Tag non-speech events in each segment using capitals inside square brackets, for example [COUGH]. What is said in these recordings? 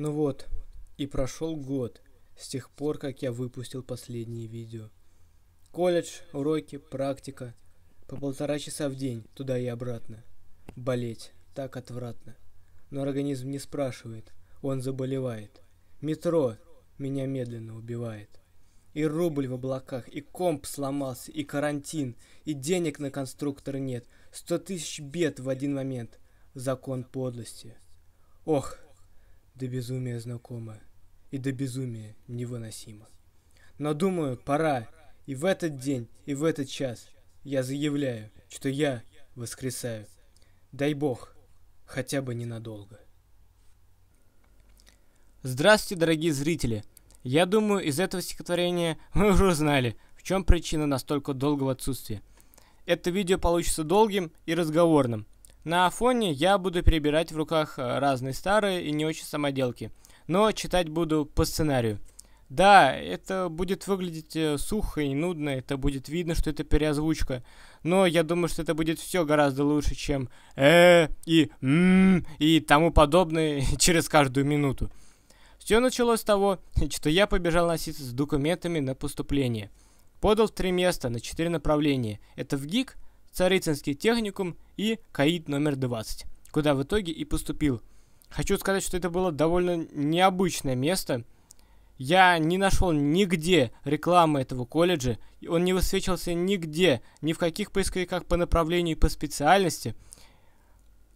Ну вот, и прошел год с тех пор, как я выпустил последнее видео. Колледж, уроки, практика. По полтора часа в день, туда и обратно. Болеть так отвратно. Но организм не спрашивает, он заболевает. Метро меня медленно убивает. И рубль в облаках, и комп сломался, и карантин, и денег на конструктор нет. Сто тысяч бед в один момент. Закон подлости. Ох, до безумия знакомо и до безумия невыносимо. Но думаю, пора, и в этот день, и в этот час я заявляю, что я воскресаю. Дай бог, хотя бы ненадолго. Здравствуйте, дорогие зрители! Я думаю, из этого стихотворения вы уже узнали, в чем причина настолько долгого отсутствия. Это видео получится долгим и разговорным – на фоне я буду перебирать в руках э, разные старые и не очень самоделки, но читать буду по сценарию. Да, это будет выглядеть э, сухо и нудно, это будет видно, что это переозвучка, но я думаю, что это будет все гораздо лучше, чем э и мм и тому подобное [LAUGHS] через каждую минуту. Все началось с того, что я побежал носиться с документами на поступление. Подал в три места на четыре направления. Это в ГИК – Царицынский техникум и КАИД номер 20, куда в итоге и поступил. Хочу сказать, что это было довольно необычное место. Я не нашел нигде рекламы этого колледжа, он не высвечивался нигде, ни в каких поисковиках по направлению и по специальности.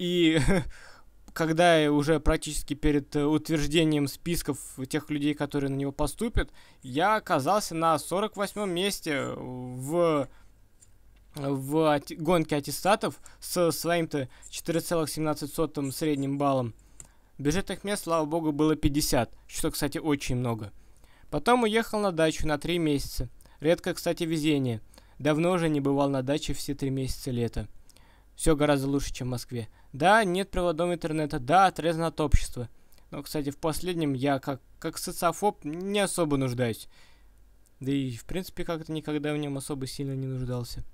И [LAUGHS] когда я уже практически перед э, утверждением списков тех людей, которые на него поступят, я оказался на 48 месте в в гонке аттестатов с своим-то 4,17 средним баллом. Бюджетных мест, слава богу, было 50, что, кстати, очень много. Потом уехал на дачу на 3 месяца. Редко, кстати, везение. Давно уже не бывал на даче все 3 месяца лета. Все гораздо лучше, чем в Москве. Да, нет проводов интернета, да, отрезан от общества. Но, кстати, в последнем я, как, как социофоб, не особо нуждаюсь. Да и, в принципе, как-то никогда в нем особо сильно не нуждался.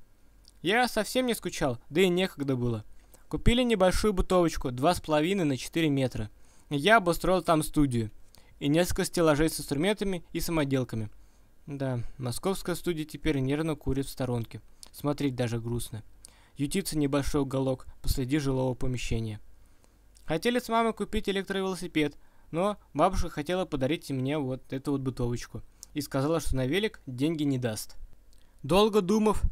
Я совсем не скучал, да и некогда было. Купили небольшую бутовочку, 2,5 на 4 метра. Я обустроил там студию. И несколько стеллажей с инструментами и самоделками. Да, московская студия теперь нервно курит в сторонке. Смотреть даже грустно. Ютится небольшой уголок посреди жилого помещения. Хотели с мамой купить электровелосипед, но бабушка хотела подарить мне вот эту вот бытовочку. И сказала, что на велик деньги не даст. Долго думав,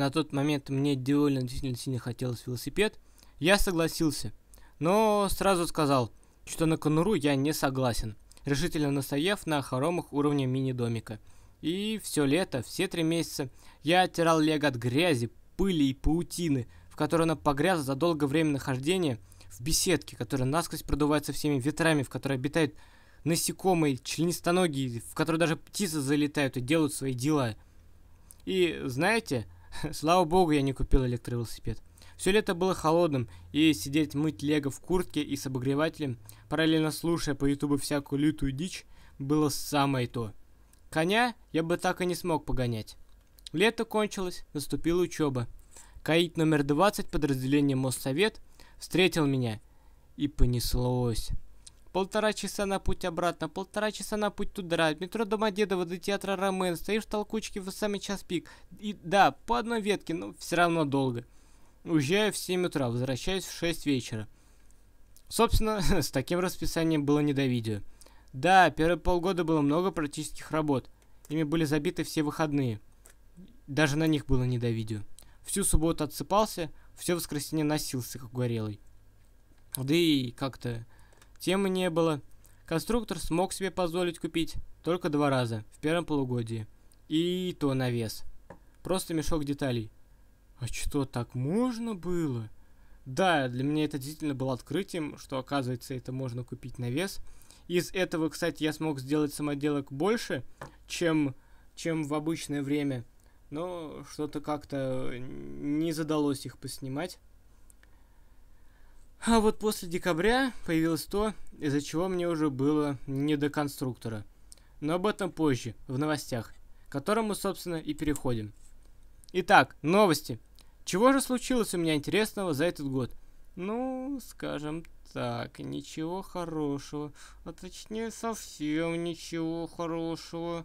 на тот момент мне довольно действительно сильно хотелось велосипед. Я согласился, но сразу сказал, что на конуру я не согласен, решительно настояв на хоромах уровня мини-домика. И все лето, все три месяца, я оттирал лего от грязи, пыли и паутины, в которой она погрязла за долгое время нахождения в беседке, которая насквозь продувается всеми ветрами, в которой обитают насекомые, членистоногие, в которой даже птицы залетают и делают свои дела. И знаете, [LAUGHS] Слава богу, я не купил электровелосипед. Все лето было холодным, и сидеть мыть лего в куртке и с обогревателем, параллельно слушая по ютубу всякую лютую дичь, было самое то. Коня я бы так и не смог погонять. Лето кончилось, наступила учеба. Каит номер 20 подразделения Моссовет встретил меня, и понеслось. Полтора часа на путь обратно, полтора часа на путь туда, от метро Домодедово до театра Ромен, стоишь в толкучке в самый час пик. И да, по одной ветке, но все равно долго. Уезжаю в 7 утра, возвращаюсь в 6 вечера. Собственно, [LAUGHS] с таким расписанием было не до видео. Да, первые полгода было много практических работ. Ими были забиты все выходные. Даже на них было не до видео. Всю субботу отсыпался, все воскресенье носился, как горелый. Да и как-то Темы не было. Конструктор смог себе позволить купить только два раза в первом полугодии. И то на вес. Просто мешок деталей. А что, так можно было? Да, для меня это действительно было открытием, что оказывается это можно купить на вес. Из этого, кстати, я смог сделать самоделок больше, чем, чем в обычное время. Но что-то как-то не задалось их поснимать. А вот после декабря появилось то, из-за чего мне уже было не до конструктора. Но об этом позже, в новостях, к которым мы, собственно, и переходим. Итак, новости. Чего же случилось у меня интересного за этот год? Ну, скажем так, ничего хорошего. А точнее, совсем ничего хорошего.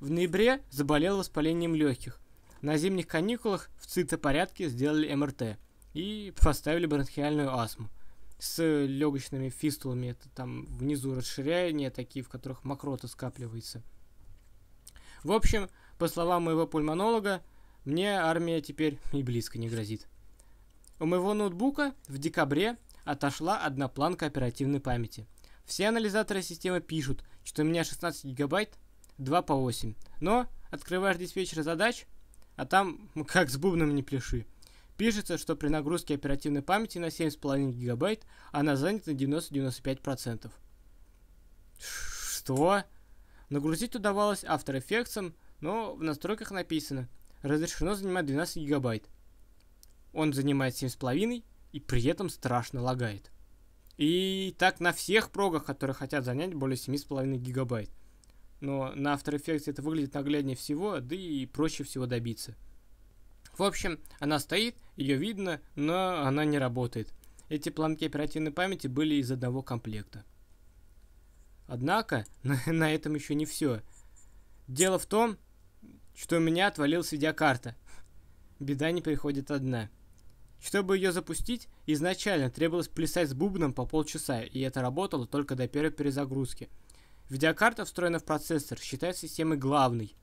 В ноябре заболел воспалением легких. На зимних каникулах в цитопорядке сделали МРТ – и поставили бронхиальную астму с легочными фистулами, это там внизу расширяния такие, в которых мокрота скапливается. В общем, по словам моего пульмонолога, мне армия теперь и близко не грозит. У моего ноутбука в декабре отошла одна планка оперативной памяти. Все анализаторы системы пишут, что у меня 16 гигабайт, 2 по 8. Но открываешь диспетчер задач, а там как с бубном не пляши. Пишется, что при нагрузке оперативной памяти на 7,5 гигабайт она занята на 90-95%. Что? Нагрузить удавалось After Effects, но в настройках написано «Разрешено занимать 12 гигабайт». Он занимает 7,5 и при этом страшно лагает. И так на всех прогах, которые хотят занять более 7,5 гигабайт. Но на After Effects это выглядит нагляднее всего, да и проще всего добиться. В общем, она стоит, ее видно, но она не работает. Эти планки оперативной памяти были из одного комплекта. Однако, [LAUGHS] на, на этом еще не все. Дело в том, что у меня отвалилась видеокарта. Беда не приходит одна. Чтобы ее запустить, изначально требовалось плясать с бубном по полчаса, и это работало только до первой перезагрузки. Видеокарта, встроена в процессор, считается системой главной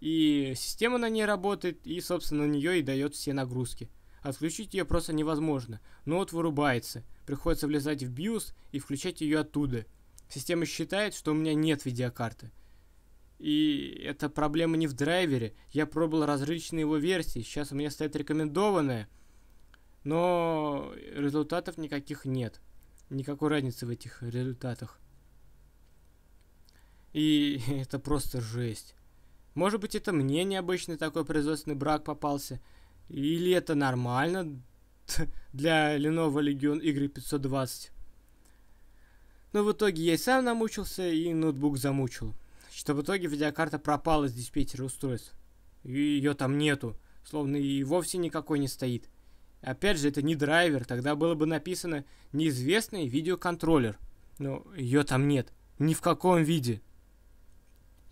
и система на ней работает, и, собственно, на нее и дает все нагрузки. Отключить ее просто невозможно. Ноут вырубается. Приходится влезать в BIOS и включать ее оттуда. Система считает, что у меня нет видеокарты. И эта проблема не в драйвере. Я пробовал различные его версии. Сейчас у меня стоит рекомендованная. Но результатов никаких нет. Никакой разницы в этих результатах. И [LAUGHS] это просто жесть. Может быть, это мне необычный такой производственный брак попался. Или это нормально [LAUGHS] для Lenovo Legion Y520. Но в итоге я и сам намучился, и ноутбук замучил. Что в итоге видеокарта пропала с диспетчера устройств. И ее там нету. Словно и вовсе никакой не стоит. Опять же, это не драйвер, тогда было бы написано неизвестный видеоконтроллер. Но ее там нет. Ни в каком виде.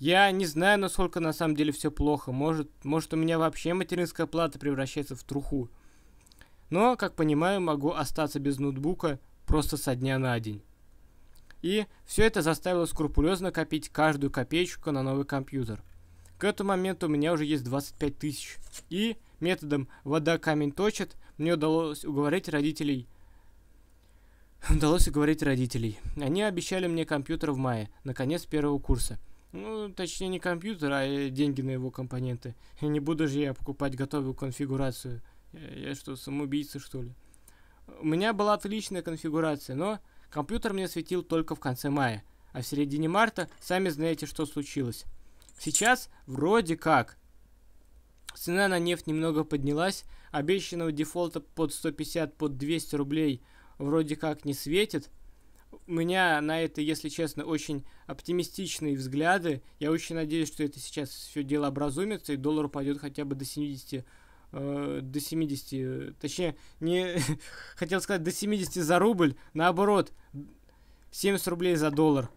Я не знаю, насколько на самом деле все плохо. Может, может у меня вообще материнская плата превращается в труху. Но, как понимаю, могу остаться без ноутбука просто со дня на день. И все это заставило скрупулезно копить каждую копеечку на новый компьютер. К этому моменту у меня уже есть 25 тысяч. И методом «вода камень точит» мне удалось уговорить родителей. Удалось уговорить родителей. Они обещали мне компьютер в мае, наконец первого курса – ну, точнее не компьютер, а э, деньги на его компоненты. не буду же я покупать готовую конфигурацию. Я, я что, самоубийца, что ли? У меня была отличная конфигурация, но компьютер мне светил только в конце мая. А в середине марта сами знаете, что случилось. Сейчас вроде как. Цена на нефть немного поднялась, обещанного дефолта под 150, под 200 рублей вроде как не светит, у меня на это, если честно, очень оптимистичные взгляды. Я очень надеюсь, что это сейчас все дело образумится, и доллар пойдет хотя бы до 70 э, до 70, точнее, не [LAUGHS] хотел сказать до 70 за рубль, наоборот, 70 рублей за доллар.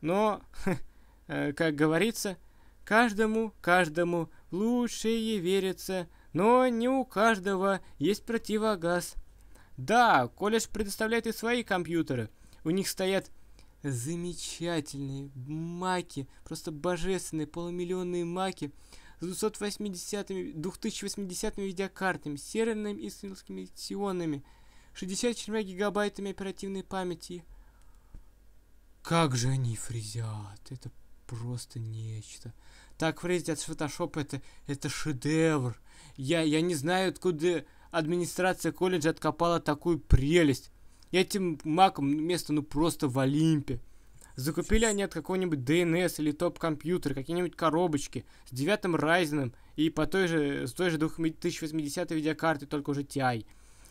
Но, [LAUGHS] э, как говорится, каждому, каждому лучшее верится, но не у каждого есть противогаз – да, колледж предоставляет и свои компьютеры. У них стоят замечательные маки, просто божественные полумиллионные маки с 280 2080 видеокартами, серверными и сионами, 64 гигабайтами оперативной памяти. Как же они фрезят, это просто нечто. Так фрезить от Photoshop это, это шедевр. Я, я не знаю, откуда администрация колледжа откопала такую прелесть. И этим маком место ну просто в Олимпе. Закупили они от какого-нибудь DNS или топ-компьютер, какие-нибудь коробочки с девятым Ryzen и по той же, с той же 2080 видеокарты, только уже TI.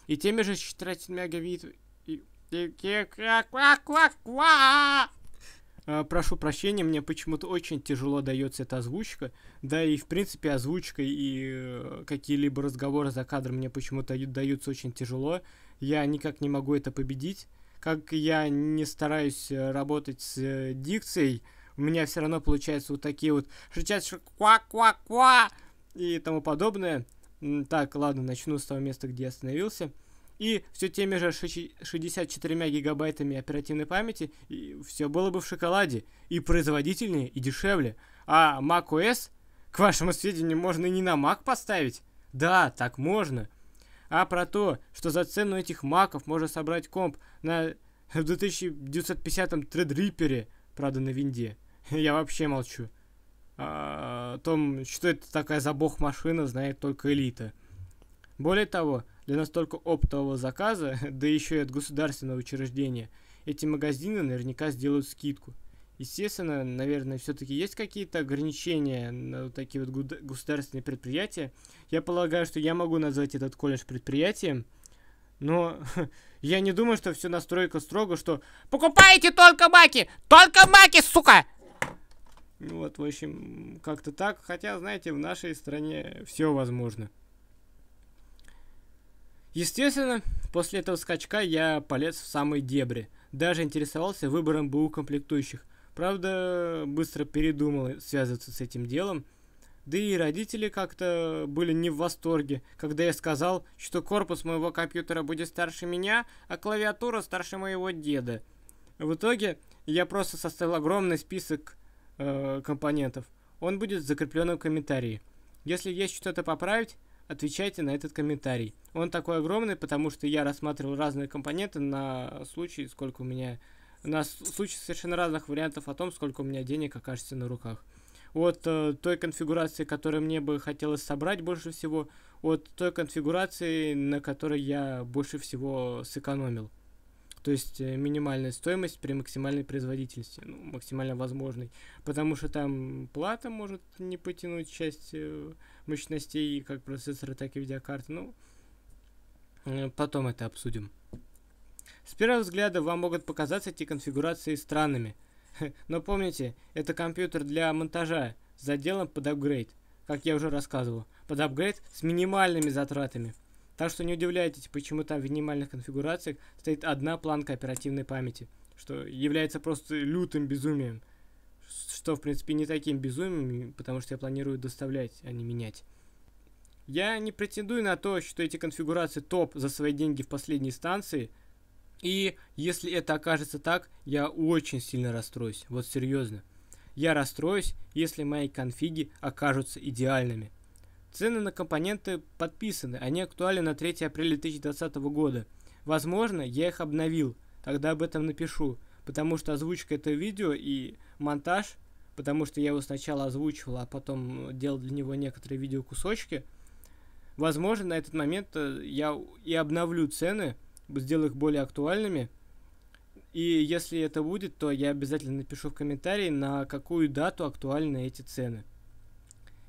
И теми же 14 мегабит... И... Э, прошу прощения, мне почему-то очень тяжело дается эта озвучка. Да и, в принципе, озвучка и э, какие-либо разговоры за кадром мне почему-то даются очень тяжело. Я никак не могу это победить. Как я не стараюсь э, работать с дикцией, у меня все равно получается вот такие вот сейчас ква-ква-ква и тому подобное. Так, ладно, начну с того места, где я остановился и все теми же 64 гигабайтами оперативной памяти, и все было бы в шоколаде, и производительнее, и дешевле. А macOS, к вашему сведению, можно и не на Mac поставить? Да, так можно. А про то, что за цену этих маков можно собрать комп на 2950-м Threadripper, правда на винде, я вообще молчу. А, о том, что это такая за бог машина, знает только элита. Более того, для настолько оптового заказа, [LAUGHS] да еще и от государственного учреждения, эти магазины наверняка сделают скидку. Естественно, наверное, все-таки есть какие-то ограничения на такие вот государственные предприятия. Я полагаю, что я могу назвать этот колледж предприятием, но [LAUGHS] я не думаю, что все настройка строго, что «Покупайте только маки! Только маки, сука!» Ну вот, в общем, как-то так. Хотя, знаете, в нашей стране все возможно. Естественно, после этого скачка я полез в самые дебри. Даже интересовался выбором БУ комплектующих. Правда, быстро передумал связываться с этим делом. Да и родители как-то были не в восторге, когда я сказал, что корпус моего компьютера будет старше меня, а клавиатура старше моего деда. В итоге я просто составил огромный список э, компонентов. Он будет закреплен в комментарии. Если есть что-то поправить, отвечайте на этот комментарий. Он такой огромный, потому что я рассматривал разные компоненты на случай, сколько у меня... На случай совершенно разных вариантов о том, сколько у меня денег окажется на руках. От э, той конфигурации, которую мне бы хотелось собрать больше всего, от той конфигурации, на которой я больше всего сэкономил то есть э, минимальная стоимость при максимальной производительности, ну, максимально возможной, потому что там плата может не потянуть часть э, мощностей, как процессора, так и видеокарты, ну, э, потом это обсудим. С первого взгляда вам могут показаться эти конфигурации странными, но помните, это компьютер для монтажа с заделом под апгрейд, как я уже рассказывал, под апгрейд с минимальными затратами – так что не удивляйтесь, почему там в минимальных конфигурациях стоит одна планка оперативной памяти, что является просто лютым безумием. Что, в принципе, не таким безумием, потому что я планирую доставлять, а не менять. Я не претендую на то, что эти конфигурации топ за свои деньги в последней станции. И если это окажется так, я очень сильно расстроюсь. Вот серьезно. Я расстроюсь, если мои конфиги окажутся идеальными. Цены на компоненты подписаны, они актуальны на 3 апреля 2020 года. Возможно, я их обновил, тогда об этом напишу, потому что озвучка этого видео и монтаж, потому что я его сначала озвучивал, а потом э, делал для него некоторые видеокусочки, возможно, на этот момент э, я и обновлю цены, сделаю их более актуальными, и если это будет, то я обязательно напишу в комментарии, на какую дату актуальны эти цены.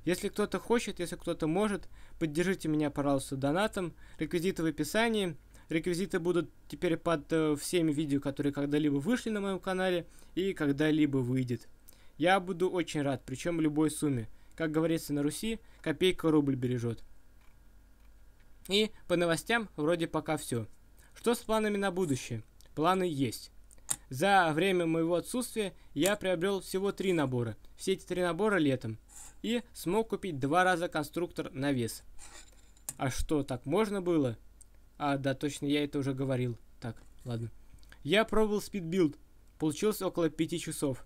Если кто-то хочет, если кто-то может, поддержите меня, пожалуйста, донатом. Реквизиты в описании. Реквизиты будут теперь под э, всеми видео, которые когда-либо вышли на моем канале и когда-либо выйдет. Я буду очень рад, причем любой сумме. Как говорится на Руси, копейка рубль бережет. И по новостям вроде пока все. Что с планами на будущее? Планы есть. За время моего отсутствия я приобрел всего три набора. Все эти три набора летом. И смог купить два раза конструктор на вес. А что, так можно было? А, да, точно, я это уже говорил. Так, ладно. Я пробовал спидбилд. получилось около пяти часов.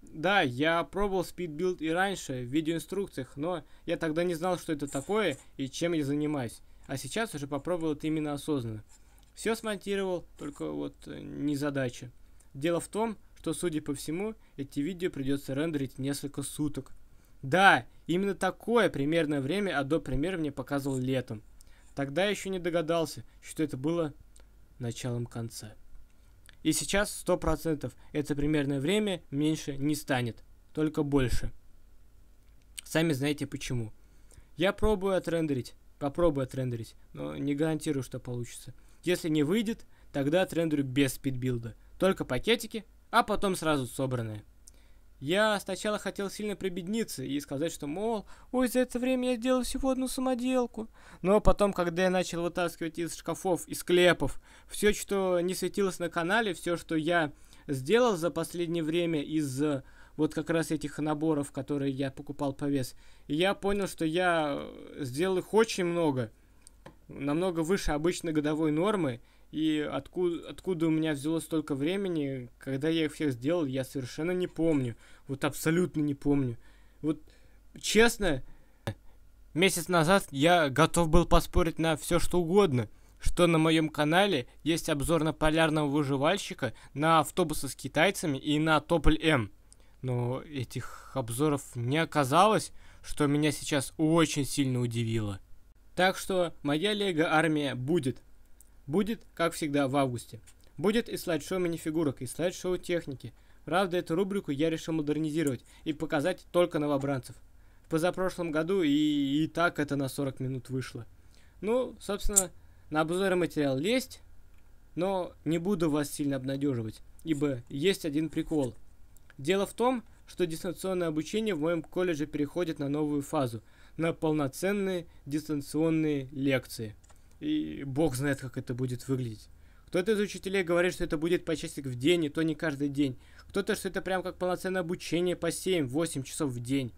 Да, я пробовал спидбилд и раньше, в видеоинструкциях, но я тогда не знал, что это такое и чем я занимаюсь. А сейчас уже попробовал это именно осознанно. Все смонтировал, только вот э, не задача. Дело в том, что, судя по всему, эти видео придется рендерить несколько суток. Да, именно такое примерное время Adobe Premiere мне показывал летом. Тогда я еще не догадался, что это было началом конца. И сейчас 100% это примерное время меньше не станет, только больше. Сами знаете почему. Я пробую отрендерить, попробую отрендерить, но не гарантирую, что получится. Если не выйдет, тогда отрендерю без спидбилда. Только пакетики, а потом сразу собранные. Я сначала хотел сильно прибедниться и сказать, что, мол, ой, за это время я сделал всего одну самоделку. Но потом, когда я начал вытаскивать из шкафов, из склепов, все, что не светилось на канале, все, что я сделал за последнее время из э, вот как раз этих наборов, которые я покупал по вес, я понял, что я э, сделал их очень много – намного выше обычной годовой нормы, и откуда, откуда у меня взялось столько времени, когда я их всех сделал, я совершенно не помню. Вот абсолютно не помню. Вот честно, месяц назад я готов был поспорить на все что угодно, что на моем канале есть обзор на полярного выживальщика, на автобусы с китайцами и на Тополь М. Но этих обзоров не оказалось, что меня сейчас очень сильно удивило. Так что моя лего-армия будет. Будет, как всегда, в августе. Будет и слайд-шоу минифигурок, и слайд-шоу техники. Правда, эту рубрику я решил модернизировать и показать только новобранцев. В позапрошлом году и, и так это на 40 минут вышло. Ну, собственно, на обзоры материал есть, но не буду вас сильно обнадеживать, ибо есть один прикол. Дело в том, что дистанционное обучение в моем колледже переходит на новую фазу – на полноценные дистанционные лекции. И бог знает, как это будет выглядеть. Кто-то из учителей говорит, что это будет по часик в день, и то не каждый день. Кто-то, что это прям как полноценное обучение по 7-8 часов в день.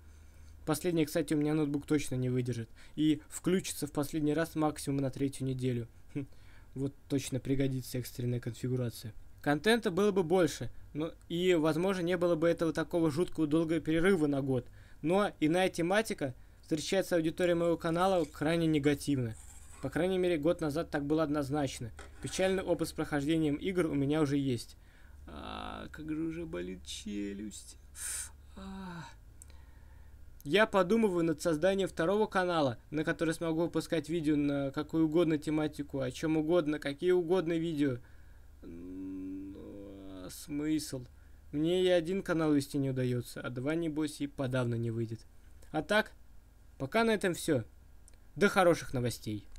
Последнее, кстати, у меня ноутбук точно не выдержит. И включится в последний раз максимум на третью неделю. Хм, вот точно пригодится экстренная конфигурация. Контента было бы больше, но и, возможно, не было бы этого такого жуткого долгого перерыва на год. Но иная тематика – встречается аудитория моего канала крайне негативно. По крайней мере, год назад так было однозначно. Печальный опыт с прохождением игр у меня уже есть. А, как же уже болит челюсть. А. Я подумываю над созданием второго канала, на который смогу выпускать видео на какую угодно тематику, о чем угодно, какие угодно видео. Но, ну, а смысл? Мне и один канал вести не удается, а два, небось, и подавно не выйдет. А так, Пока на этом все. До хороших новостей.